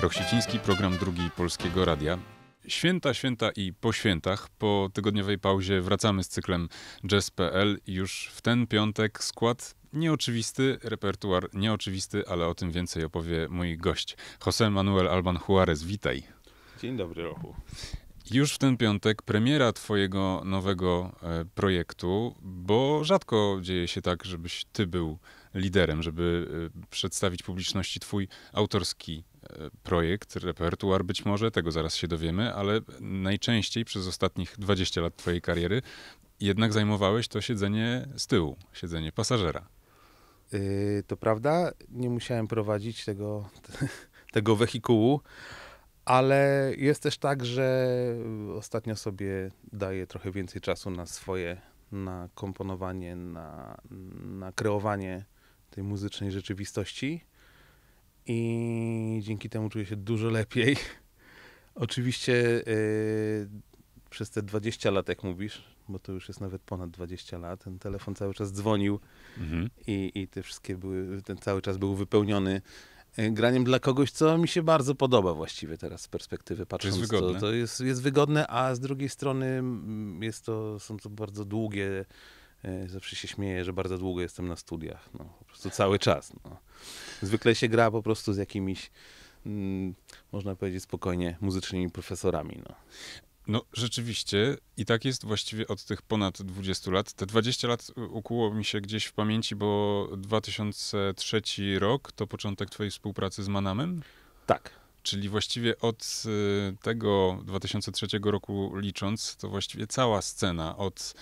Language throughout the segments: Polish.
Roksiciński, program drugi Polskiego Radia. Święta, święta i po świętach. Po tygodniowej pauzie wracamy z cyklem jazz.pl. Już w ten piątek skład nieoczywisty, repertuar nieoczywisty, ale o tym więcej opowie mój gość. José Manuel Alban Juarez, witaj. Dzień dobry, Rochu. Już w ten piątek premiera Twojego nowego e, projektu, bo rzadko dzieje się tak, żebyś Ty był liderem, żeby e, przedstawić publiczności Twój autorski projekt, repertuar być może, tego zaraz się dowiemy, ale najczęściej przez ostatnich 20 lat twojej kariery jednak zajmowałeś to siedzenie z tyłu, siedzenie pasażera. Yy, to prawda, nie musiałem prowadzić tego, tego wehikułu, ale jest też tak, że ostatnio sobie daję trochę więcej czasu na swoje, na komponowanie, na, na kreowanie tej muzycznej rzeczywistości i dzięki temu czuję się dużo lepiej. Oczywiście yy, przez te 20 lat, jak mówisz, bo to już jest nawet ponad 20 lat, ten telefon cały czas dzwonił mhm. i, i te wszystkie były, ten cały czas był wypełniony y, graniem dla kogoś, co mi się bardzo podoba właściwie teraz z perspektywy patrząc. To jest wygodne. To, to jest, jest wygodne, a z drugiej strony mm, jest to, są to bardzo długie E, zawsze się śmieję, że bardzo długo jestem na studiach. No, po prostu cały czas. No. Zwykle się gra po prostu z jakimiś, mm, można powiedzieć spokojnie, muzycznymi profesorami. No. No rzeczywiście i tak jest właściwie od tych ponad 20 lat. Te 20 lat ukuło mi się gdzieś w pamięci, bo 2003 rok to początek twojej współpracy z Manamem? Tak. Czyli właściwie od y, tego 2003 roku licząc, to właściwie cała scena od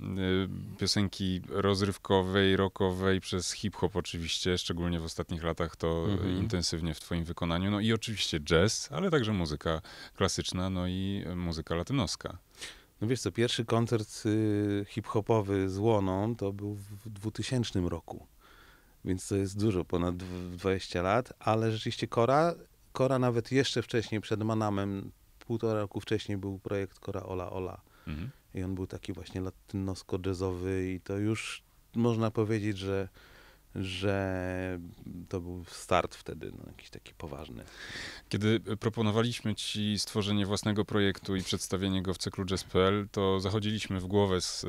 Y, piosenki rozrywkowej, rockowej przez hip-hop oczywiście, szczególnie w ostatnich latach to mhm. intensywnie w twoim wykonaniu. No i oczywiście jazz, ale także muzyka klasyczna, no i muzyka latynoska. No wiesz co, pierwszy koncert y, hip-hopowy z Łoną to był w 2000 roku. Więc to jest dużo, ponad 20 lat, ale rzeczywiście Kora, Kora nawet jeszcze wcześniej przed Manamem, półtora roku wcześniej był projekt Kora Ola Ola. Mhm i on był taki właśnie latynosko-jazzowy i to już można powiedzieć, że że to był start wtedy, no, jakiś taki poważny. Kiedy proponowaliśmy ci stworzenie własnego projektu i przedstawienie go w cyklu jazz.pl, to zachodziliśmy w głowę z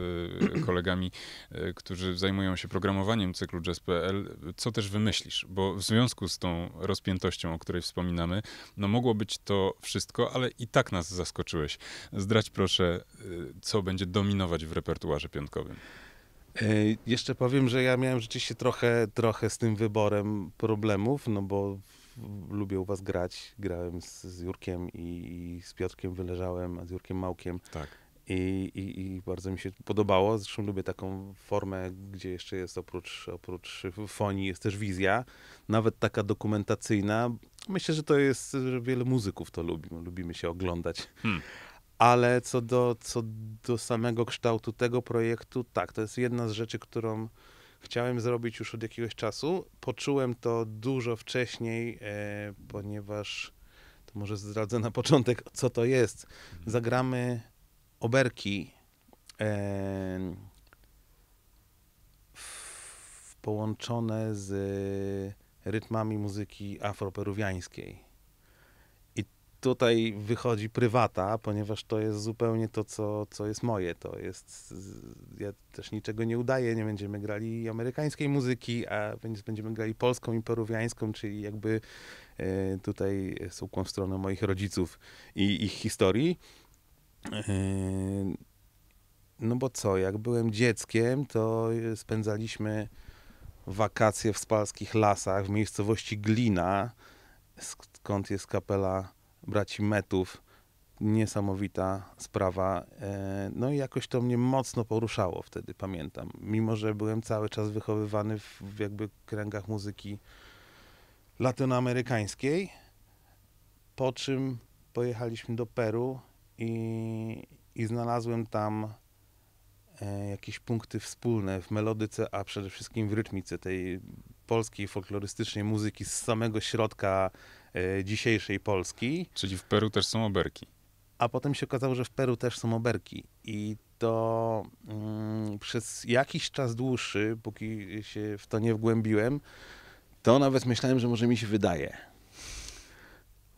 e, kolegami, e, którzy zajmują się programowaniem cyklu jazz.pl, co też wymyślisz, bo w związku z tą rozpiętością, o której wspominamy, no mogło być to wszystko, ale i tak nas zaskoczyłeś. Zdrać proszę, e, co będzie dominować w repertuarze piątkowym. E, jeszcze powiem, że ja miałem rzeczywiście trochę, trochę z tym wyborem problemów, no bo lubię u was grać. Grałem z, z Jurkiem i, i, z Piotrkiem Wyleżałem, a z Jurkiem Małkiem. Tak. I, i, I, bardzo mi się podobało. Zresztą lubię taką formę, gdzie jeszcze jest oprócz, oprócz fonii jest też wizja, nawet taka dokumentacyjna. Myślę, że to jest, że wiele muzyków to lubi. No, lubimy się oglądać. Hmm. Ale co do, co do samego kształtu tego projektu, tak, to jest jedna z rzeczy, którą chciałem zrobić już od jakiegoś czasu. Poczułem to dużo wcześniej, e, ponieważ to może zdradzę na początek, co to jest. Zagramy oberki e, w, połączone z rytmami muzyki afroperuwiańskiej tutaj wychodzi prywata, ponieważ to jest zupełnie to, co, co jest moje. To jest, ja też niczego nie udaję, nie będziemy grali amerykańskiej muzyki, a będziemy grali polską i peruwiańską, czyli jakby e, tutaj z ukłon w stronę moich rodziców i ich historii. E, no bo co, jak byłem dzieckiem, to e, spędzaliśmy wakacje w spalskich lasach w miejscowości Glina, skąd jest kapela braci Metów. Niesamowita sprawa. E, no i jakoś to mnie mocno poruszało wtedy, pamiętam. Mimo, że byłem cały czas wychowywany w, w jakby kręgach muzyki latynoamerykańskiej, po czym pojechaliśmy do Peru i, i znalazłem tam e, jakieś punkty wspólne w melodyce, a przede wszystkim w rytmice tej polskiej folklorystycznej muzyki z samego środka E, dzisiejszej Polski. Czyli w Peru też są oberki. A potem się okazało, że w Peru też są oberki. I to mm, przez jakiś czas dłuższy, póki się w to nie wgłębiłem, to nawet myślałem, że może mi się wydaje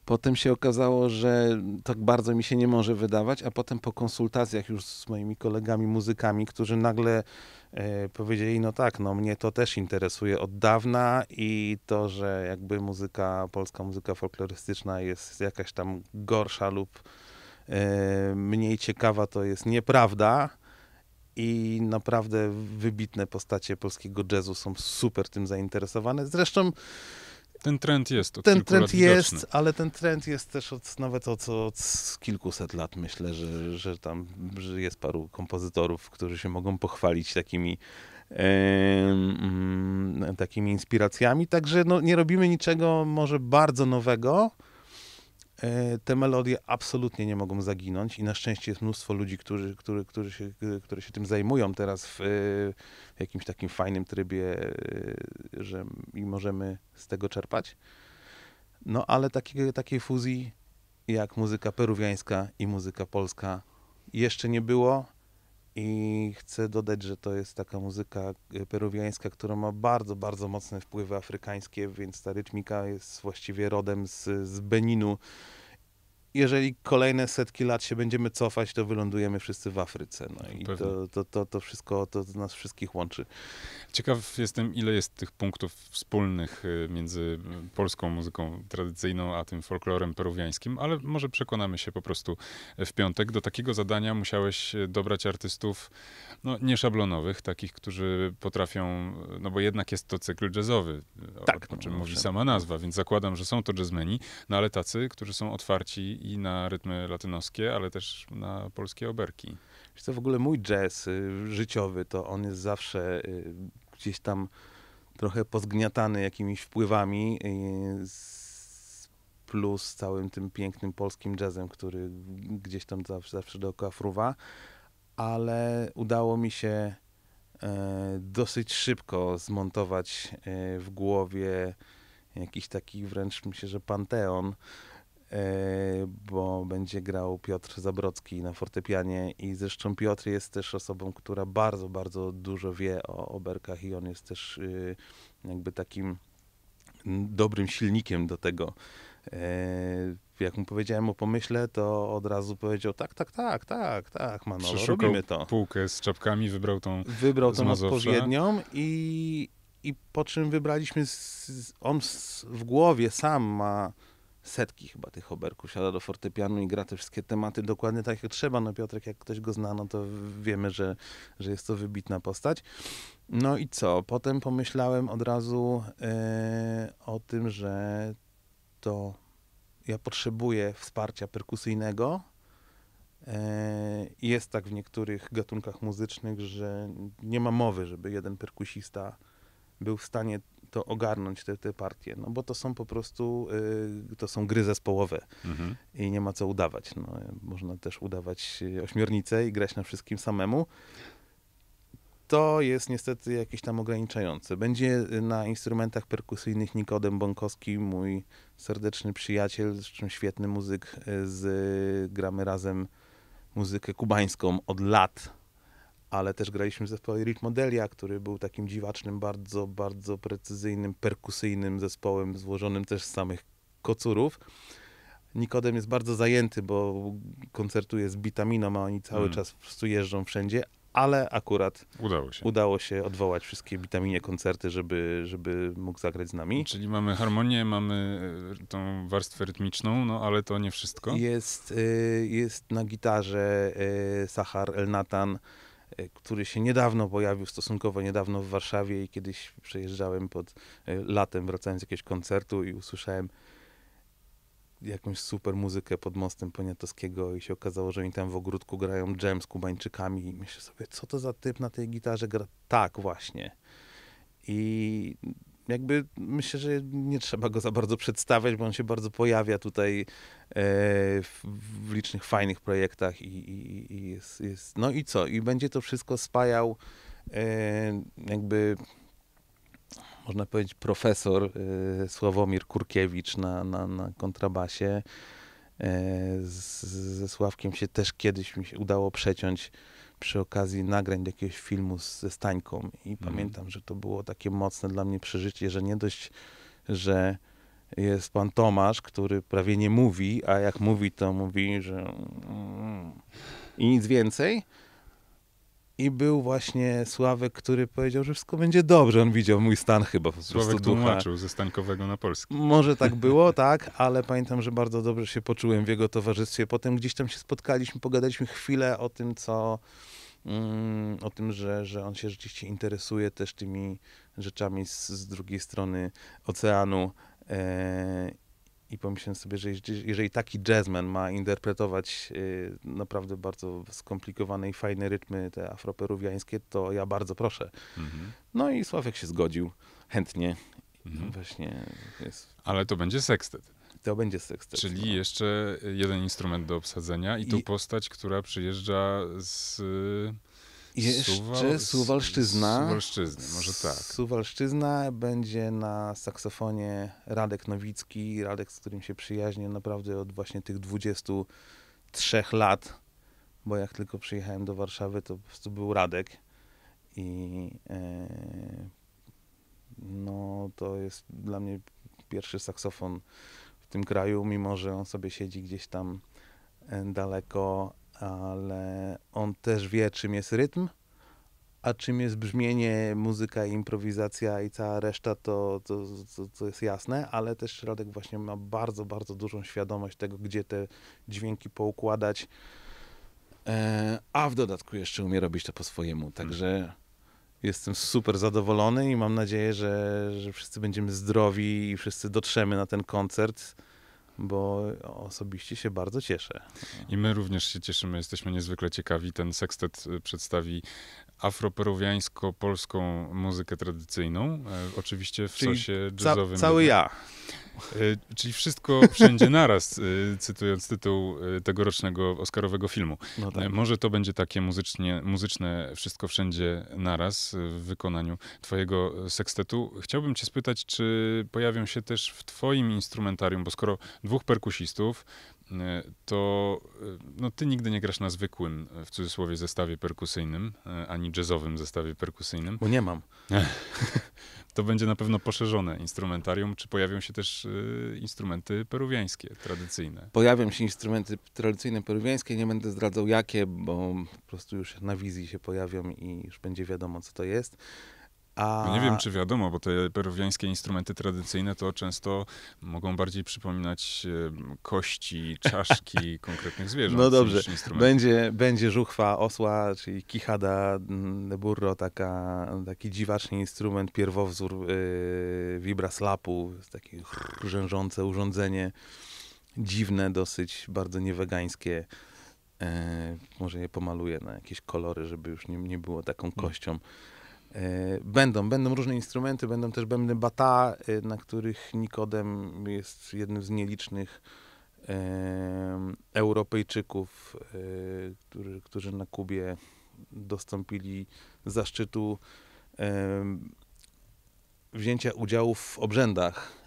Potem się okazało, że tak bardzo mi się nie może wydawać, a potem po konsultacjach już z moimi kolegami muzykami, którzy nagle e, powiedzieli, no tak, no mnie to też interesuje od dawna i to, że jakby muzyka, polska muzyka folklorystyczna jest jakaś tam gorsza lub e, mniej ciekawa, to jest nieprawda i naprawdę wybitne postacie polskiego jazzu są super tym zainteresowane. Zresztą ten trend jest. Od ten trend jest, widoczny. ale ten trend jest też od, nawet od, od kilkuset lat. Myślę, że, że tam że jest paru kompozytorów, którzy się mogą pochwalić takimi Yy, takimi inspiracjami. Także no, nie robimy niczego może bardzo nowego, E, te melodie absolutnie nie mogą zaginąć i na szczęście jest mnóstwo ludzi, którzy, którzy, którzy, się, którzy się tym zajmują teraz w, w jakimś takim fajnym trybie, e, że i możemy z tego czerpać. No ale takiej, takiej fuzji jak muzyka peruwiańska i muzyka polska jeszcze nie było i chcę dodać, że to jest taka muzyka e, peruwiańska, która ma bardzo, bardzo mocne wpływy afrykańskie, więc ta rytmika jest właściwie rodem z, z Beninu jeżeli kolejne setki lat się będziemy cofać, to wylądujemy wszyscy w Afryce. No i to, to, to, to wszystko to nas wszystkich łączy. Ciekaw jestem, ile jest tych punktów wspólnych y, między polską muzyką tradycyjną, a tym folklorem peruwiańskim, ale może przekonamy się po prostu w piątek. Do takiego zadania musiałeś y, dobrać artystów no, nieszablonowych, takich, którzy potrafią, no bo jednak jest to cykl jazzowy, tak, o, o czym no, mówi sama nazwa, więc zakładam, że są to jazzmeni, no ale tacy, którzy są otwarci i na rytmy latynoskie, ale też na polskie oberki. Wiesz co, w ogóle mój jazz y, życiowy, to on jest zawsze y, gdzieś tam trochę pozgniatany jakimiś wpływami y, plus całym tym pięknym polskim jazzem, który gdzieś tam zawsze, zawsze dookoła fruwa, ale udało mi się e, dosyć szybko zmontować e, w głowie jakiś taki wręcz myślę, że panteon bo będzie grał Piotr Zabrocki na fortepianie i zresztą Piotr jest też osobą, która bardzo, bardzo dużo wie o, oberkach i on jest też y, jakby takim dobrym silnikiem do tego. E, jak mu powiedziałem o pomyśle, to od razu powiedział tak, tak, tak, tak, tak, Manolo, robimy to. półkę z czapkami, wybrał tą Wybrał tą odpowiednią i, i po czym wybraliśmy, z, on w głowie sam ma setki chyba tych oberków, siada do fortepianu i gra te wszystkie tematy dokładnie tak jak trzeba. No Piotrek, jak ktoś go zna, no to wiemy, że, że jest to wybitna postać. No i co? Potem pomyślałem od razu e, o tym, że to ja potrzebuję wsparcia perkusyjnego. E, jest tak w niektórych gatunkach muzycznych, że nie ma mowy, żeby jeden perkusista był w stanie to ogarnąć te, te partie, no bo to są po prostu, y, to są gry zespołowe mhm. i nie ma co udawać. No, można też udawać y, ośmiornicę i grać na wszystkim samemu. To jest niestety jakieś tam ograniczające. Będzie y, na instrumentach perkusyjnych Nikodem Bąkowski, mój serdeczny przyjaciel, zresztą świetny muzyk, y, z, gramy razem muzykę kubańską od lat ale też graliśmy w zespole Rich Modelia, który był takim dziwacznym, bardzo, bardzo precyzyjnym, perkusyjnym zespołem, złożonym też z samych kocurów. Nikodem jest bardzo zajęty, bo koncertuje z Bitaminą, a oni cały hmm. czas po prostu jeżdżą wszędzie, ale akurat udało się, udało się odwołać wszystkie Bitaminie koncerty, żeby, żeby mógł zagrać z nami. Czyli mamy harmonię, mamy e, tą warstwę rytmiczną, no ale to nie wszystko. Jest, e, jest na gitarze e, Sahar El Natan, E, który się niedawno pojawił, stosunkowo niedawno w Warszawie i kiedyś przejeżdżałem pod e, latem, wracając z jakiegoś koncertu i usłyszałem jakąś super muzykę pod mostem Poniatowskiego i się okazało, że oni tam w ogródku grają jam z Kubańczykami i myślę sobie, co to za typ na tej gitarze gra? Tak właśnie. I jakby myślę, że nie trzeba go za bardzo przedstawiać, bo on się bardzo pojawia tutaj e, w, licznych fajnych projektach i, i, i jest, jest, No i co? I będzie to wszystko spajał e, jakby można powiedzieć profesor e, Sławomir Kurkiewicz na, na, na kontrabasie. Z, ze Sławkiem się też kiedyś mi się udało przeciąć przy okazji nagrań do jakiegoś filmu ze Stańką i mhm. pamiętam, że to było takie mocne dla mnie przeżycie, że nie dość, że jest pan Tomasz, który prawie nie mówi, a jak mówi, to mówi, że mm, mm, mm. i nic więcej, i był właśnie Sławek, który powiedział, że wszystko będzie dobrze. On widział mój stan chyba. Po Sławek ducha. tłumaczył ze stankowego na polski. Może tak było, tak, ale pamiętam, że bardzo dobrze się poczułem w jego towarzystwie. Potem gdzieś tam się spotkaliśmy, pogadaliśmy chwilę o tym, co, mm, o tym, że, że on się rzeczywiście interesuje też tymi rzeczami z, z drugiej strony oceanu. E, i pomyślałem sobie, że jeżeli taki jazzman ma interpretować y, naprawdę bardzo skomplikowane i fajne rytmy, te afroperuwiańskie, to ja bardzo proszę. Mhm. No i Sławek się zgodził chętnie. Mhm. Właśnie jest... Ale to będzie sekstet. To będzie sekstet. Czyli no. jeszcze jeden instrument do obsadzenia i, I... tu postać, która przyjeżdża z jeszcze Suwal, Suwalszczyzna. Suwalszczyzny, może tak. Suwalszczyzna będzie na saksofonie Radek Nowicki, Radek, z którym się przyjaźnię naprawdę od właśnie tych 23 lat, bo jak tylko przyjechałem do Warszawy, to po prostu był Radek i e, no to jest dla mnie pierwszy saksofon w tym kraju, mimo że on sobie siedzi gdzieś tam e, daleko ale on też wie, czym jest rytm, a czym jest brzmienie, muzyka, improwizacja i cała reszta, to, to, to, to, jest jasne, ale też środek właśnie ma bardzo, bardzo dużą świadomość tego, gdzie te dźwięki poukładać, e, a w dodatku jeszcze umie robić to po swojemu, hmm. także jestem super zadowolony i mam nadzieję, że, że wszyscy będziemy zdrowi i wszyscy dotrzemy na ten koncert bo osobiście się bardzo cieszę. I my również się cieszymy, jesteśmy niezwykle ciekawi. Ten sekstet y, przedstawi afroperuwiańsko-polską muzykę tradycyjną, y, oczywiście w Czyli sosie jazzowym. Ca cały ja. Y, czyli wszystko wszędzie naraz, cytując tytuł tegorocznego Oscarowego filmu. No tak. Może to będzie takie muzycznie, muzyczne wszystko wszędzie naraz w wykonaniu twojego sekstetu. Chciałbym cię spytać, czy pojawią się też w twoim instrumentarium, bo skoro dwóch perkusistów, y, to y, no, ty nigdy nie grasz na zwykłym, y, w cudzysłowie, zestawie perkusyjnym, ani jazzowym zestawie perkusyjnym. Bo nie mam. To będzie na pewno poszerzone instrumentarium. Czy pojawią się też instrumenty peruwiańskie, tradycyjne? Pojawią się instrumenty tradycyjne peruwiańskie. Nie będę zdradzał jakie, bo po prostu już na wizji się pojawią i już będzie wiadomo, co to jest. A... No nie wiem, czy wiadomo, bo te peruwiańskie instrumenty tradycyjne to często mogą bardziej przypominać e, kości, czaszki konkretnych zwierząt. No dobrze, będzie, będzie żuchwa osła, czyli kichada de mm, burro, taka, taki dziwaczny instrument, pierwowzór yy, vibraslapu, takie rzężące urządzenie, dziwne dosyć, bardzo niewegańskie. Yy, może je pomaluję na jakieś kolory, żeby już nie, nie było taką mm. kością. Hmm. E, będą, będą różne instrumenty, będą też bębny bata, e, na których Nikodem jest jednym z nielicznych e, Europejczyków, którzy, którzy na Kubie dostąpili zaszczytu wzięcia udziału w obrzędach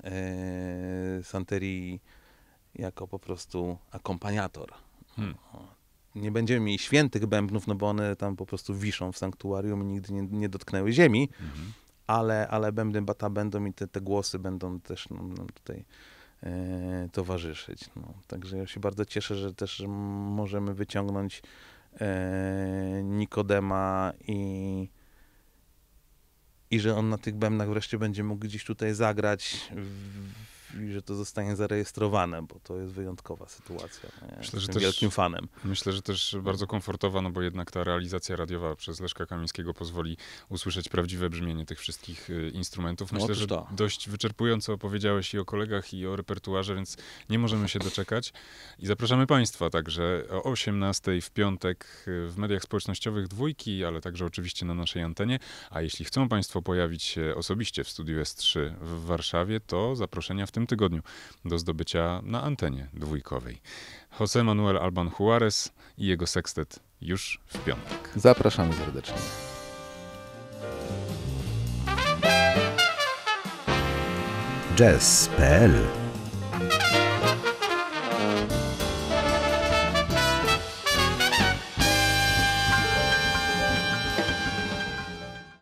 Santerii jako po prostu akompaniator. Hmm nie będziemy mieli świętych bębnów, no bo one tam po prostu wiszą w sanktuarium i nigdy nie, nie dotknęły ziemi, mhm. ale, ale bębny bata będą i te, te głosy będą też nam no, tutaj e, towarzyszyć. No. Także ja się bardzo cieszę, że też możemy wyciągnąć e, Nikodema i, i że on na tych bębnach wreszcie będzie mógł gdzieś tutaj zagrać w, i że to zostanie zarejestrowane, bo to jest wyjątkowa sytuacja. Ja no Myślę, że też, wielkim fanem. Myślę, że też bardzo komfortowa, no bo jednak ta realizacja radiowa przez Leszka Kamińskiego pozwoli usłyszeć prawdziwe brzmienie tych wszystkich y, instrumentów. No myślę, że dość wyczerpująco opowiedziałeś i o kolegach, i o repertuarze, więc nie możemy się doczekać. I zapraszamy Państwa także o 18 w piątek y, w mediach społecznościowych dwójki, ale także oczywiście na naszej antenie. A jeśli chcą Państwo pojawić się osobiście w studiu S3 w Warszawie, to zaproszenia w tym przyszłym tygodniu do zdobycia na antenie dwójkowej. José Manuel Alban Juarez i jego sextet już w piątek. Zapraszamy serdecznie. jazz.pl